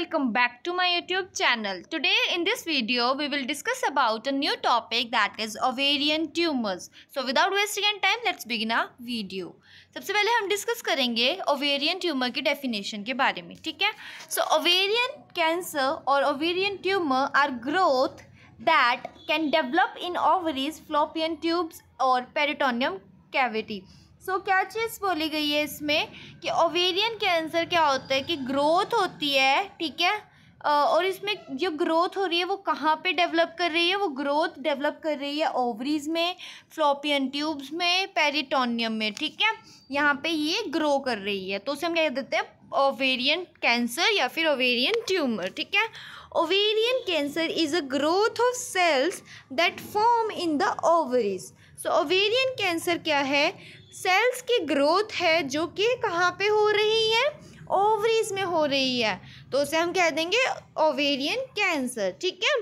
welcome back to my youtube channel today in this video we will discuss about a new topic that is ovarian tumors so without wasting any time let's begin our video सबसे पहले हम discuss करेंगे ovarian tumour की definition के बारे में ठीक है सो ओवेरियन कैंसर और ovarian tumour are growth that can develop in ovaries fallopian tubes और पेरिटोनियम कैविटी सो so, क्या चीज़ बोली गई है इसमें कि ओवेरियन कैंसर क्या होता है कि ग्रोथ होती है ठीक है और इसमें जो ग्रोथ हो रही है वो कहाँ पे डेवलप कर रही है वो ग्रोथ डेवलप कर रही है ओवरीज में फ्लोपियन ट्यूब्स में पेरिटोनियम में ठीक है यहाँ पे ये ग्रो कर रही है तो उसे हम कह देते हैं ओवेरियन कैंसर या फिर ओवेरियन ट्यूमर ठीक है ovarian cancer is a growth of cells that form in the ovaries so ovarian cancer क्या है सेल्स की ग्रोथ है जो कि कहाँ पे हो रही है ओवरीज में हो रही है तो उसे हम कह देंगे ओवेरियन कैंसर ठीक है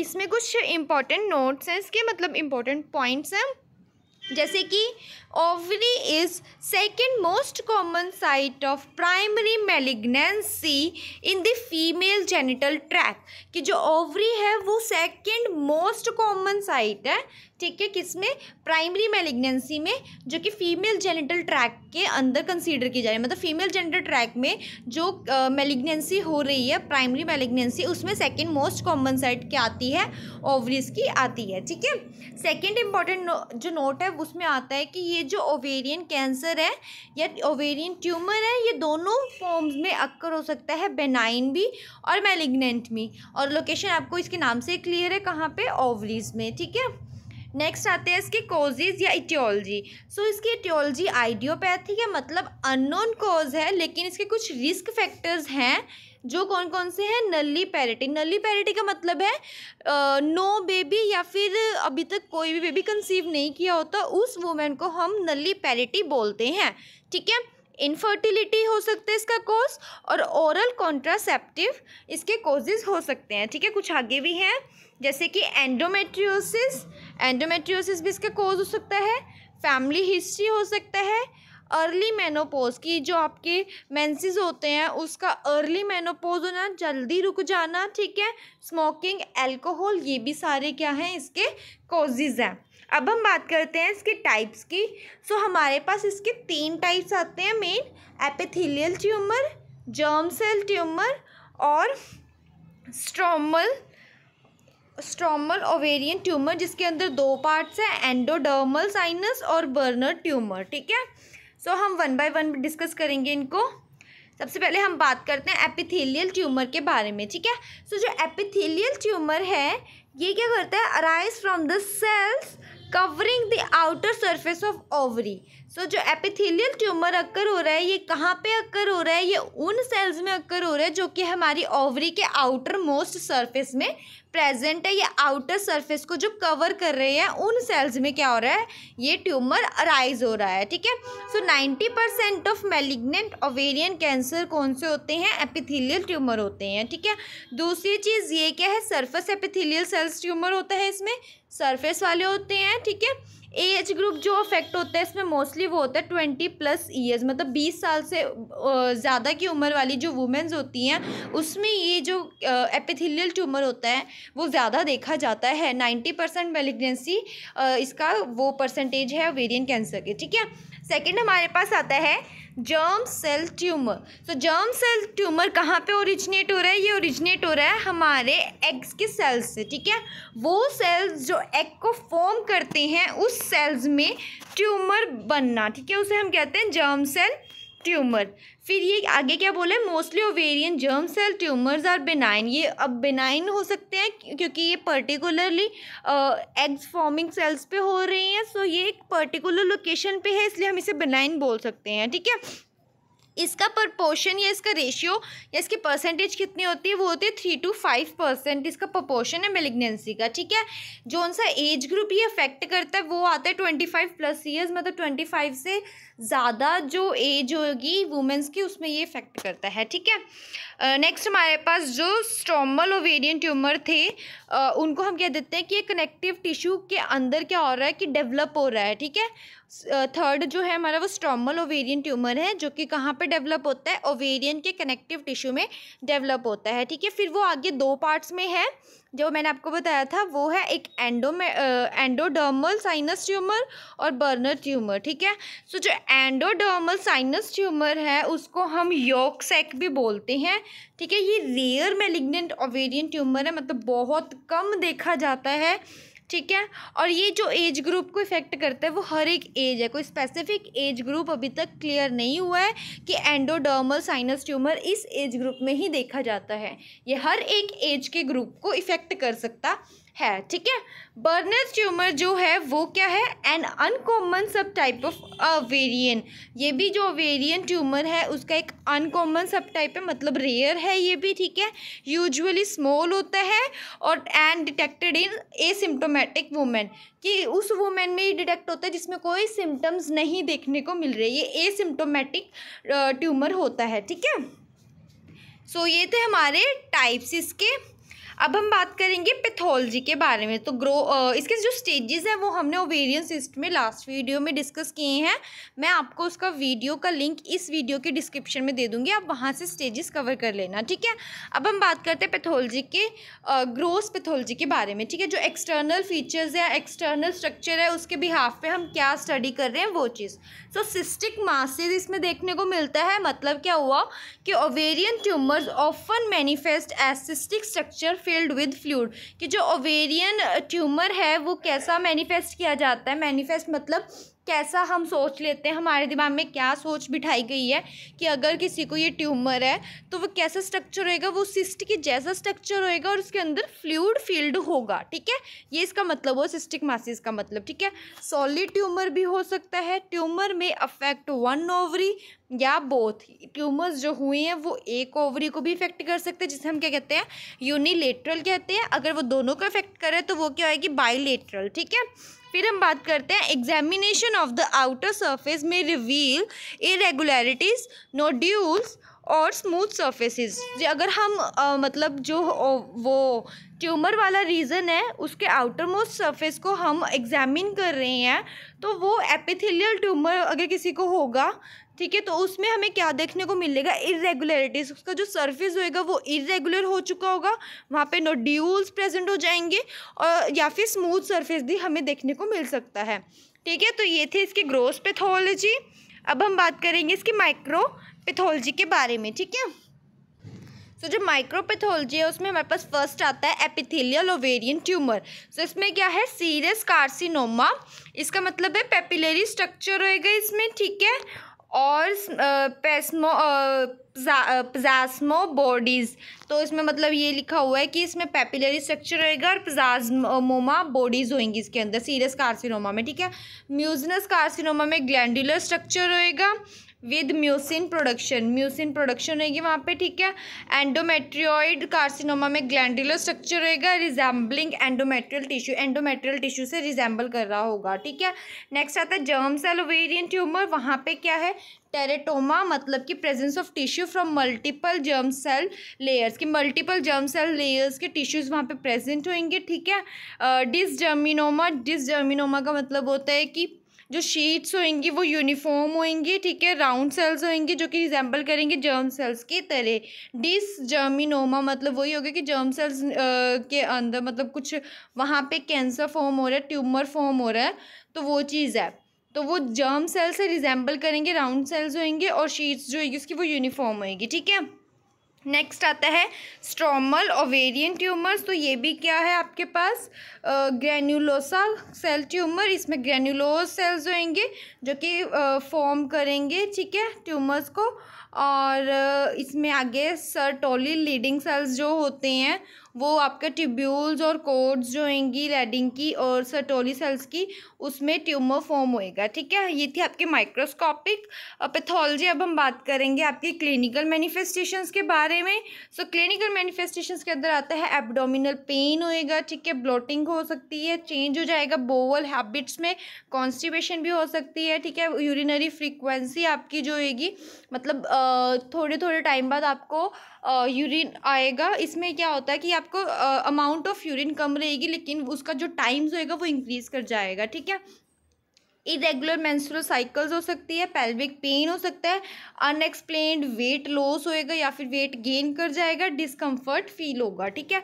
इसमें कुछ इम्पॉर्टेंट नोट्स हैं इसके मतलब इम्पॉर्टेंट पॉइंट्स हैं जैसे कि ovary is second most common site of primary malignancy in the female genital tract कि जो ओवरी है वो सेकेंड मोस्ट कॉमन साइट है ठीक है किसमें प्राइमरी मेलिग्नेंसी में जो कि फीमेल जेनिटल ट्रैक के अंदर कंसीडर की जा रही है मतलब फीमेल जेनिटल ट्रैक में जो मेलिग्नेंसी uh, हो रही है प्राइमरी मेलिग्नेंसी उसमें सेकेंड मोस्ट कॉमन साइट क्या आती है ओवरीज की आती है ठीक है सेकेंड इम्पॉर्टेंट जो नोट है उसमें आता है कि ये जो ओवेरियन कैंसर है या ओवेरियन ट्यूमर है ये दोनों फॉर्म्स में अक्कर हो सकता है बेनाइन भी और मेलिग्नेंट भी और लोकेशन आपको इसके नाम से क्लियर है कहाँ पर ओवरीज में ठीक है नेक्स्ट आते हैं इसके कोजेज या इटियोलॉजी सो so, इसकी इटियोलॉजी आइडियोपैथी या मतलब अननोन कोज है लेकिन इसके कुछ रिस्क फैक्टर्स हैं जो कौन कौन से हैं नली पैरिटी नली पैरिटी का मतलब है आ, नो बेबी या फिर अभी तक कोई भी बेबी कंसीव नहीं किया होता उस वूमेन को हम नली पैरिटी बोलते हैं ठीक है इनफर्टिलिटी हो सकता है इसका कोज और ओरल कॉन्ट्रासेप्टिव इसके कोजेज हो सकते हैं ठीक है कुछ आगे भी हैं जैसे कि एंडोमेट्रियोसिस एंडोमेट्रियोसिस भी इसका कोज हो सकता है फैमिली हिस्ट्री हो सकता है अर्ली मेनोपोज की जो आपके मेंसेस होते हैं उसका अर्ली मेनोपोज होना जल्दी रुक जाना ठीक है स्मोकिंग अल्कोहल ये भी सारे क्या हैं इसके कोजेज़ हैं अब हम बात करते हैं इसके टाइप्स की सो हमारे पास इसके तीन टाइप्स आते हैं main epithelial tumour germ cell tumour और स्ट्रोमल स्ट्रोमल ओवेरियन ट्यूमर जिसके अंदर दो पार्ट्स हैं एंडोडर्मल साइनस और बर्नर ट्यूमर ठीक है सो हम वन बाय वन डिस्कस करेंगे इनको सबसे पहले हम बात करते हैं एपिथेलियल ट्यूमर के बारे में ठीक है सो so, जो एपिथेलियल ट्यूमर है ये क्या करता है arise from the cells covering the outer surface of ovary so so, जो एपिथेलियल ट्यूमर अक्कर हो रहा है ये कहाँ पे अक्कर हो रहा है ये उन सेल्स में अक्कर हो रहा है जो कि हमारी ओवरी के आउटर मोस्ट सरफेस में प्रेजेंट है ये आउटर सरफेस को जो कवर कर रहे हैं उन सेल्स में क्या हो रहा है ये ट्यूमर अराइज हो रहा है ठीक है so ninety percent of malignant ovarian cancer कौन से होते हैं एपिथीलियल ट्यूमर होते हैं ठीक है दूसरी चीज़ ये क्या है सर्फेस एपिथीलियल सेल्स ट्यूमर होता है इसमें सर्फेस वाले होते हैं ठीक है एज ग्रुप जो अफेक्ट होता है इसमें मोस्टली वो होता है ट्वेंटी प्लस ईयर्स मतलब बीस साल से ज़्यादा की उम्र वाली जो वुमेंस होती हैं उसमें ये जो एपिथिलियल ट्यूमर होता है वो ज़्यादा देखा जाता है नाइन्टी परसेंट मेलिग्नेंसी इसका वो परसेंटेज है वेरियन कैंसर के ठीक है सेकेंड हमारे पास आता है जर्म सेल ट्यूमर तो जर्म सेल ट्यूमर कहाँ पे ओरिजिनेट हो रहा है ये ओरिजिनेट हो रहा है हमारे एग्स के सेल्स से ठीक है वो सेल्स जो एग को फॉर्म करते हैं उस सेल्स में ट्यूमर बनना ठीक है उसे हम कहते हैं जर्म सेल ट्यूमर फिर ये आगे क्या बोले mostly ovarian germ cell tumours are benign ये अब बेनाइन हो सकते हैं क्योंकि ये पर्टिकुलरली एग्स फॉर्मिंग सेल्स पे हो रही हैं सो ये एक पर्टिकुलर लोकेशन पे है इसलिए हम इसे बेनाइन बोल सकते हैं ठीक है इसका प्रपोर्शन या इसका रेशियो या इसकी परसेंटेज कितनी होती है वो होती है थ्री टू फाइव परसेंट इसका प्रपोर्शन है मेलिग्नेंसी का ठीक है जो सा एज ग्रुप ये अफेक्ट करता है वो आता है ट्वेंटी फाइव प्लस ईयर्स मतलब ट्वेंटी फाइव से ज़्यादा जो एज होगी वुमेंस की उसमें ये इफेक्ट करता है ठीक है नेक्स्ट हमारे पास जो स्ट्रोमल ओवेरियन ट्यूमर थे uh, उनको हम कह देते हैं कि कनेक्टिव टिश्यू के अंदर क्या हो रहा है कि डेवलप हो रहा है ठीक है थर्ड जो है हमारा वो स्ट्रोमल ओवेरियन ट्यूमर है जो कि कहाँ पे डेवलप होता है ओवेरियन के कनेक्टिव टिश्यू में डेवलप होता है ठीक है फिर वो आगे दो पार्ट्स में है जो मैंने आपको बताया था वो है एक एंडोमे एंडोडर्मल साइनस ट्यूमर और बर्नर ट्यूमर ठीक है सो so, जो एंडोडर्मल साइनस ट्यूमर है उसको हम योक सेक भी बोलते हैं ठीक है ये रेयर मेलिग्नेंट ओवेरियन ट्यूमर है मतलब बहुत कम देखा जाता है ठीक है और ये जो एज ग्रुप को इफ़ेक्ट करता है वो हर एक एज है कोई स्पेसिफिक एज ग्रुप अभी तक क्लियर नहीं हुआ है कि एंडोडर्मल साइनस ट्यूमर इस एज ग्रुप में ही देखा जाता है ये हर एक एज के ग्रुप को इफ़ेक्ट कर सकता है ठीक है बर्नस ट्यूमर जो है वो क्या है an uncommon sub type of ovarian ये भी जो अवेरियन ट्यूमर है उसका एक अनकॉमन सब टाइप है मतलब रेयर है ये भी ठीक है यूजुअली स्मॉल होता है और and detected in asymptomatic women कि उस वूमेन में ही डिटेक्ट होता है जिसमें कोई सिम्टम्स नहीं देखने को मिल रही ये एसिम्टोमेटिक ट्यूमर होता है ठीक है सो so, ये थे हमारे टाइप्स इसके अब हम बात करेंगे पैथोलॉजी के बारे में तो ग्रो इसके जो स्टेजेस हैं वो हमने ओवेरियन सिस्ट में लास्ट वीडियो में डिस्कस किए हैं मैं आपको उसका वीडियो का लिंक इस वीडियो के डिस्क्रिप्शन में दे दूँगी आप वहाँ से स्टेजेस कवर कर लेना ठीक है अब हम बात करते हैं पैथोलॉजी के ग्रोस पैथोलॉजी के बारे में ठीक है जो एक्सटर्नल फीचर्स या एक्सटर्नल स्ट्रक्चर है उसके बिहाफ पे हम क्या स्टडी कर रहे हैं वो चीज़ सो सिस्टिक मासेज इसमें देखने को मिलता है मतलब क्या हुआ कि ovarian tumours often manifest as cystic structure filled with fluid कि जो ओवेरियन ट्यूमर है वो कैसा मैनिफेस्ट किया जाता है मैनिफेस्ट मतलब कैसा हम सोच लेते हैं हमारे दिमाग में क्या सोच बिठाई गई है कि अगर किसी को ये ट्यूमर है तो वो कैसा स्ट्रक्चर होएगा वो सिस्ट के जैसा स्ट्रक्चर होएगा और उसके अंदर फ्लूड फील्ड होगा ठीक है ये इसका मतलब हो सिस्टिक मासिस का मतलब ठीक है सॉलिड ट्यूमर भी हो सकता है ट्यूमर में अफेक्ट वन ओवरी या बोथ ट्यूमर्स जो हुए हैं वो एक ओवरी को भी इफेक्ट कर सकते हैं जिसे हम क्या कहते हैं यूनिलेटरल कहते हैं अगर वो दोनों को इफेक्ट करे तो वो क्या होएगी बाईलेट्रल ठीक है फिर हम बात करते हैं examination of the outer surface में रिवील इरेगुलरिटीज़ नोड्यूल्स और स्मूथ सर्फेसिस अगर हम आ, मतलब जो वो ट्यूमर वाला रीज़न है उसके आउटर मोस्ट सर्फेस को हम एग्जामिन कर रहे हैं तो वो एपिथेलियल ट्यूमर अगर किसी को होगा ठीक है तो उसमें हमें क्या देखने को मिलेगा इरेगुलरिटीज़ उसका जो सरफेस होएगा वो इरेगुलर हो चुका होगा वहाँ पे नोड्यूल्स प्रेजेंट हो जाएंगे और या फिर स्मूथ सरफेस भी हमें देखने को मिल सकता है ठीक है तो ये थे इसकी ग्रोस पैथोलॉजी अब हम बात करेंगे इसकी माइक्रो पैथोलॉजी के बारे में ठीक है सो so, जो माइक्रोपैथोलॉजी है उसमें हमारे पास फर्स्ट आता है एपिथेलियल ओवेरियन ट्यूमर सो इसमें क्या है सीरियस कार्सिनोमा इसका मतलब है पेपिलरी स्ट्रक्चर होएगा इसमें ठीक है और पेस्मो पजास्मो बॉडीज़ तो इसमें मतलब ये लिखा हुआ है कि इसमें पेपिलरी स्ट्रक्चर रहेगा और पजाजमोमा बॉडीज़ होंगी इसके अंदर सीरियस कार्सिनोमा में ठीक है म्यूजनस कार्सिनोमा में ग्लैंडुलर स्ट्रक्चर रहेगा with mucin production mucin production रहेगी वहाँ पे ठीक है एंडोमेट्रियॉइड कार्सिनोमा में ग्लैंडुलर स्ट्रक्चर रहेगा resembling endometrial tissue endometrial tissue से रिजेंबल कर रहा होगा ठीक है नेक्स्ट आता है जर्म सेल ओवेरियन ट्यूमर वहाँ पे क्या है टेरेटोमा मतलब कि presence of tissue from multiple germ cell layers की मल्टीपल जर्म सेल लेयर्स के टिश्यूज़ वहाँ पे प्रेजेंट होंगे ठीक है डिसजर्मिनोमा uh, डिसजर्मिनोमा का मतलब होता है कि जो शीट्स होंगी वो यूनिफॉर्म होंगी ठीक है राउंड सेल्स होंगी जो कि रिजेंबल करेंगे जर्म सेल्स की तरह डिस जर्मिनोमा मतलब वही होगा कि जर्म सेल्स के अंदर मतलब कुछ वहाँ पे कैंसर फॉर्म हो रहा है ट्यूमर फॉर्म हो रहा है तो वो चीज़ है तो वो जर्म सेल्स से रिजेंबल करेंगे राउंड सेल्स होंगे और शीट्स जो होगी उसकी वो यूनिफॉर्म होएगी ठीक है नेक्स्ट आता है स्ट्रोमल ओवेरियन ट्यूमर्स तो ये भी क्या है आपके पास ग्रेन्यूलोसा सेल ट्यूमर इसमें ग्रेन्यूलोज सेल्स होंगे जो कि फॉर्म करेंगे ठीक है ट्यूमर्स को और इसमें आगे सर्टोली लीडिंग सेल्स जो होते हैं वो आपके ट्यूब्यूल्स और कोड्स जो होंगी लेडिंग की और सटोली सेल्स की उसमें ट्यूमर फॉर्म होएगा ठीक है ये थी आपकी माइक्रोस्कोपिक पैथोलॉजी अब हम बात करेंगे आपकी क्लिनिकल मैनिफेस्टेशंस के बारे में सो क्लिनिकल मैनिफेस्टेशंस के अंदर आता है एबडोमिनल पेन होएगा ठीक है ब्लोटिंग हो सकती है चेंज हो जाएगा बोवल हैबिट्स में कॉन्स्टिपेशन भी हो सकती है ठीक है यूरिनरी फ्रीक्वेंसी आपकी जो होगी मतलब थोड़े थोड़े टाइम बाद आपको यूरिन आएगा इसमें क्या होता है कि आपको अमाउंट ऑफ यूरिन कम रहेगी लेकिन उसका जो टाइम्स होएगा वो इंक्रीज़ कर जाएगा ठीक है इरेगुलर मेंस्ट्रुअल साइकिल्स हो सकती है पेल्विक पेन हो सकता है अनएक्सप्लेन्ड वेट लॉस होएगा या फिर वेट गेन कर जाएगा डिस्कम्फर्ट फील होगा ठीक है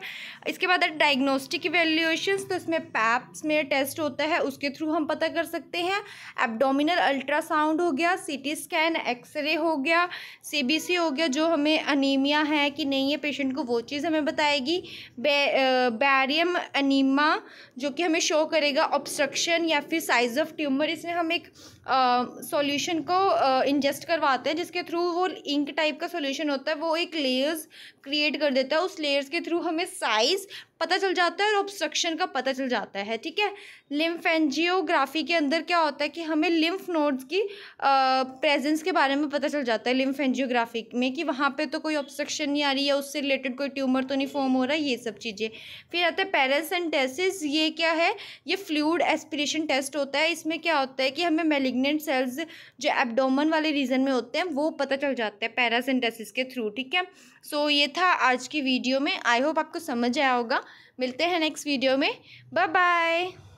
इसके बाद डायग्नोस्टिक इवेल्यूएशन तो इसमें पैप्स में टेस्ट होता है उसके थ्रू हम पता कर सकते हैं एबडोमिनल अल्ट्रासाउंड हो गया टी स्कैन एक्सरे हो गया सी हो गया जो हमें अनिमिया है कि नहीं है पेशेंट को वो चीज़ हमें बताएगी बैरियम अनीमा uh, जो कि हमें शो करेगा ऑब्स्ट्रक्शन या फिर साइज ऑफ ट्यूमर इसने हम एक सॉल्यूशन को इंजेस्ट करवाते हैं जिसके थ्रू वो इंक टाइप का सॉल्यूशन होता है वो एक लेयर्स क्रिएट कर देता है उस लेयर्स के थ्रू हमें साइज़ पता चल जाता है और ऑब्स्ट्रक्शन का पता चल जाता है ठीक है लिम्फ एनजियोग्राफी के अंदर क्या होता है कि हमें लिम्फ नोड्स की प्रेजेंस के बारे में पता चल जाता है लिम्फ एनजियोग्राफी में कि वहाँ पे तो कोई ऑब्स्ट्रक्शन नहीं आ रही है उससे रिलेटेड कोई ट्यूमर तो नहीं फॉर्म हो रहा है ये सब चीज़ें फिर आता है पैरासेंटेसिस ये क्या है ये फ्लूड एस्पिरेशन टेस्ट होता है इसमें क्या होता है कि हमें मेलिग मेलिग्नेंट सेल्स जो एबडोमन वाले रीजन में होते हैं वो पता चल जाता है पैरासेंटेसिस के थ्रू ठीक है सो so, ये था आज की वीडियो में आई होप आपको समझ आया होगा मिलते हैं नेक्स्ट वीडियो में बाय बाय